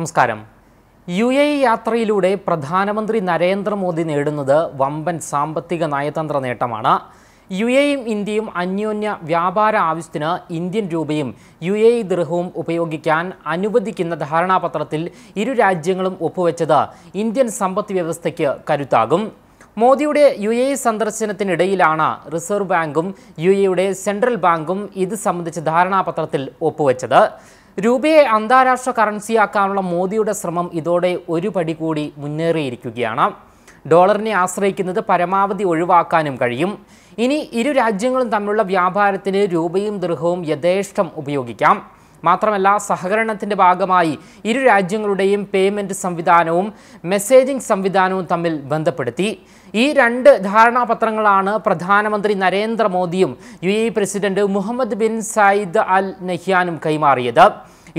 നമസ്കാരം U A യാത്രയിലൂടെ പ്രധാനമന്ത്രി നരേന്ദ്രമോദി നേടുന്നത് വമ്പൻ സാമ്പത്തിക നയതന്ത്ര നേട്ടമാണ് യു എയും ഇന്ത്യയും അന്യോന്യ വ്യാപാര ആവശ്യത്തിന് ഇന്ത്യൻ രൂപയും യു എ ദൃഹവും ഉപയോഗിക്കാൻ അനുവദിക്കുന്ന ധാരണാപത്രത്തിൽ ഇരു രാജ്യങ്ങളും ഒപ്പുവെച്ചത് ഇന്ത്യൻ സമ്പദ് വ്യവസ്ഥയ്ക്ക് കരുത്താകും മോദിയുടെ യു എ സന്ദർശനത്തിനിടയിലാണ് റിസർവ് ബാങ്കും യു എയുടെ സെൻട്രൽ ബാങ്കും ഇത് സംബന്ധിച്ച് ധാരണാപത്രത്തിൽ ഒപ്പുവെച്ചത് രൂപയെ അന്താരാഷ്ട്ര കറൻസിയാക്കാനുള്ള മോദിയുടെ ശ്രമം ഇതോടെ ഒരു പടി കൂടി മുന്നേറിയിരിക്കുകയാണ് ഡോളറിനെ ആശ്രയിക്കുന്നത് പരമാവധി ഒഴിവാക്കാനും കഴിയും ഇനി ഇരു രാജ്യങ്ങളും തമ്മിലുള്ള വ്യാപാരത്തിന് രൂപയും ദൃഹവും യഥേഷ്ടം ഉപയോഗിക്കാം മാത്രമല്ല സഹകരണത്തിൻ്റെ ഭാഗമായി ഇരു രാജ്യങ്ങളുടെയും പേയ്മെൻറ്റ് സംവിധാനവും മെസ്സേജിംഗ് സംവിധാനവും തമ്മിൽ ബന്ധപ്പെടുത്തി ഈ രണ്ട് ധാരണാപത്രങ്ങളാണ് പ്രധാനമന്ത്രി നരേന്ദ്രമോദിയും U A president Mohammed bin Zayed Al നഹ്യാനും കൈമാറിയത്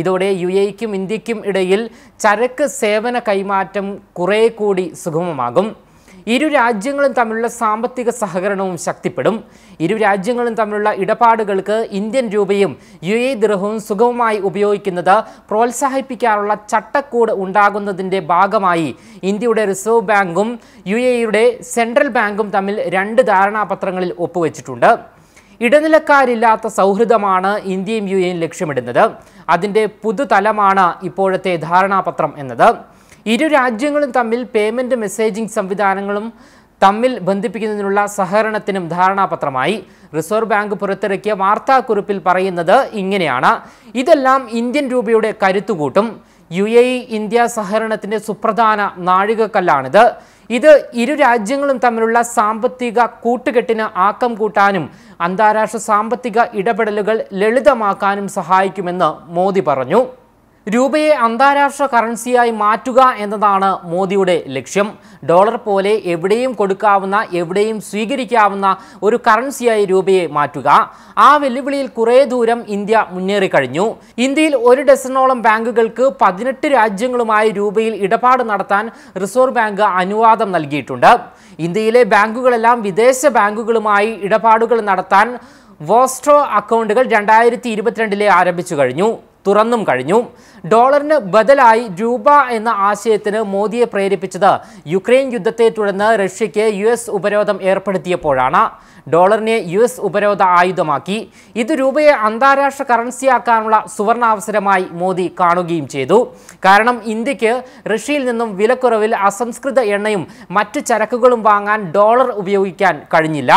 ഇതോടെ യു എയ്ക്കും ഇന്ത്യക്കും ഇടയിൽ ചരക്ക് സേവന കൈമാറ്റം കുറേ കൂടി സുഗമമാകും ഇരു രാജ്യങ്ങളും തമ്മിലുള്ള സാമ്പത്തിക സഹകരണവും ശക്തിപ്പെടും ഇരു രാജ്യങ്ങളും തമ്മിലുള്ള ഇടപാടുകൾക്ക് ഇന്ത്യൻ രൂപയും യു എ ദിർഹവും സുഗമമായി ഉപയോഗിക്കുന്നത് പ്രോത്സാഹിപ്പിക്കാനുള്ള ചട്ടക്കൂട് ഉണ്ടാകുന്നതിൻ്റെ ഭാഗമായി ഇന്ത്യയുടെ റിസർവ് ബാങ്കും യു എയുടെ സെൻട്രൽ ബാങ്കും തമ്മിൽ രണ്ട് ധാരണാപത്രങ്ങളിൽ ഒപ്പുവെച്ചിട്ടുണ്ട് ഇടനിലക്കാരില്ലാത്ത സൗഹൃദമാണ് ഇന്ത്യയും യു എയും ലക്ഷ്യമിടുന്നത് അതിൻ്റെ പുതുതലമാണ് ഇപ്പോഴത്തെ ധാരണാപത്രം എന്നത് ഇരു രാജ്യങ്ങളും തമ്മിൽ പേയ്മെൻറ്റ് മെസ്സേജിംഗ് സംവിധാനങ്ങളും തമ്മിൽ ബന്ധിപ്പിക്കുന്നതിനുള്ള സഹകരണത്തിനും ധാരണാപത്രമായി റിസർവ് ബാങ്ക് പുറത്തിറക്കിയ വാർത്താക്കുറിപ്പിൽ പറയുന്നത് ഇങ്ങനെയാണ് ഇതെല്ലാം ഇന്ത്യൻ രൂപയുടെ കരുത്തുകൂട്ടും യു എ ഇന്ത്യ സഹകരണത്തിൻ്റെ സുപ്രധാന നാഴികക്കല്ലാണിത് ഇത് ഇരു രാജ്യങ്ങളും തമ്മിലുള്ള സാമ്പത്തിക കൂട്ടുകെട്ടിന് ആക്കം കൂട്ടാനും അന്താരാഷ്ട്ര സാമ്പത്തിക ഇടപെടലുകൾ ലളിതമാക്കാനും സഹായിക്കുമെന്ന് മോദി പറഞ്ഞു രൂപയെ അന്താരാഷ്ട്ര കറൻസിയായി മാറ്റുക എന്നതാണ് മോദിയുടെ ലക്ഷ്യം ഡോളർ പോലെ എവിടെയും കൊടുക്കാവുന്ന എവിടെയും സ്വീകരിക്കാവുന്ന ഒരു കറൻസിയായി രൂപയെ മാറ്റുക ആ വെല്ലുവിളിയിൽ കുറേ ദൂരം ഇന്ത്യ മുന്നേറിക്കഴിഞ്ഞു ഇന്ത്യയിൽ ഒരു ഡസനോളം ബാങ്കുകൾക്ക് പതിനെട്ട് രാജ്യങ്ങളുമായി രൂപയിൽ ഇടപാട് നടത്താൻ റിസർവ് ബാങ്ക് അനുവാദം നൽകിയിട്ടുണ്ട് ഇന്ത്യയിലെ ബാങ്കുകളെല്ലാം വിദേശ ബാങ്കുകളുമായി ഇടപാടുകൾ നടത്താൻ വോസ്ട്രോ അക്കൗണ്ടുകൾ രണ്ടായിരത്തി ഇരുപത്തിരണ്ടിലെ ആരംഭിച്ചു കഴിഞ്ഞു തുറന്നും കഴിഞ്ഞു ഡോളറിന് ബദലായി രൂപ എന്ന ആശയത്തിന് മോദിയെ പ്രേരിപ്പിച്ചത് യുക്രൈൻ യുദ്ധത്തെ തുടർന്ന് റഷ്യയ്ക്ക് യു എസ് ഉപരോധം ഏർപ്പെടുത്തിയപ്പോഴാണ് ഡോളറിനെ യു എസ് ഉപരോധ ആയുധമാക്കി ഇത് രൂപയെ അന്താരാഷ്ട്ര കറൻസിയാക്കാനുള്ള സുവർണാവസരമായി മോദി കാണുകയും ചെയ്തു കാരണം ഇന്ത്യക്ക് റഷ്യയിൽ നിന്നും വിലക്കുറവിൽ അസംസ്കൃത എണ്ണയും മറ്റ് ചരക്കുകളും വാങ്ങാൻ ഡോളർ ഉപയോഗിക്കാൻ കഴിഞ്ഞില്ല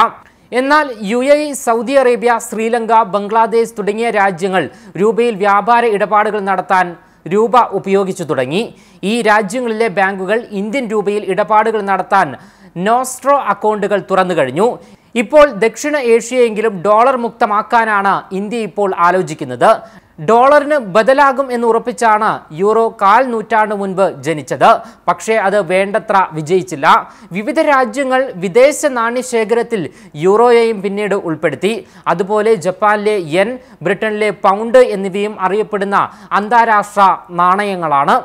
എന്നാൽ U A Saudi Arabia Sri Lanka Bangladesh തുടങ്ങിയ രാജ്യങ്ങൾ രൂപയിൽ വ്യാപാര ഇടപാടുകൾ നടത്താൻ രൂപ ഉപയോഗിച്ചു തുടങ്ങി ഈ രാജ്യങ്ങളിലെ ബാങ്കുകൾ ഇന്ത്യൻ രൂപയിൽ ഇടപാടുകൾ നടത്താൻ നോസ്ട്രോ അക്കൗണ്ടുകൾ തുറന്നു കഴിഞ്ഞു ഇപ്പോൾ ദക്ഷിണ ഏഷ്യയെങ്കിലും ഡോളർ മുക്തമാക്കാനാണ് ഇന്ത്യ ഇപ്പോൾ ആലോചിക്കുന്നത് ഡോളറിന് ബദലാകും എന്ന് ഉറപ്പിച്ചാണ് യൂറോ കാൽ നൂറ്റാണ്ട് മുൻപ് ജനിച്ചത് പക്ഷേ അത് വേണ്ടത്ര വിജയിച്ചില്ല വിവിധ രാജ്യങ്ങൾ വിദേശ നാണ്യശേഖരത്തിൽ യൂറോയെയും പിന്നീട് ഉൾപ്പെടുത്തി അതുപോലെ ജപ്പാനിലെ യെൻ ബ്രിട്ടനിലെ പൗണ്ട് എന്നിവയും അറിയപ്പെടുന്ന അന്താരാഷ്ട്ര നാണയങ്ങളാണ്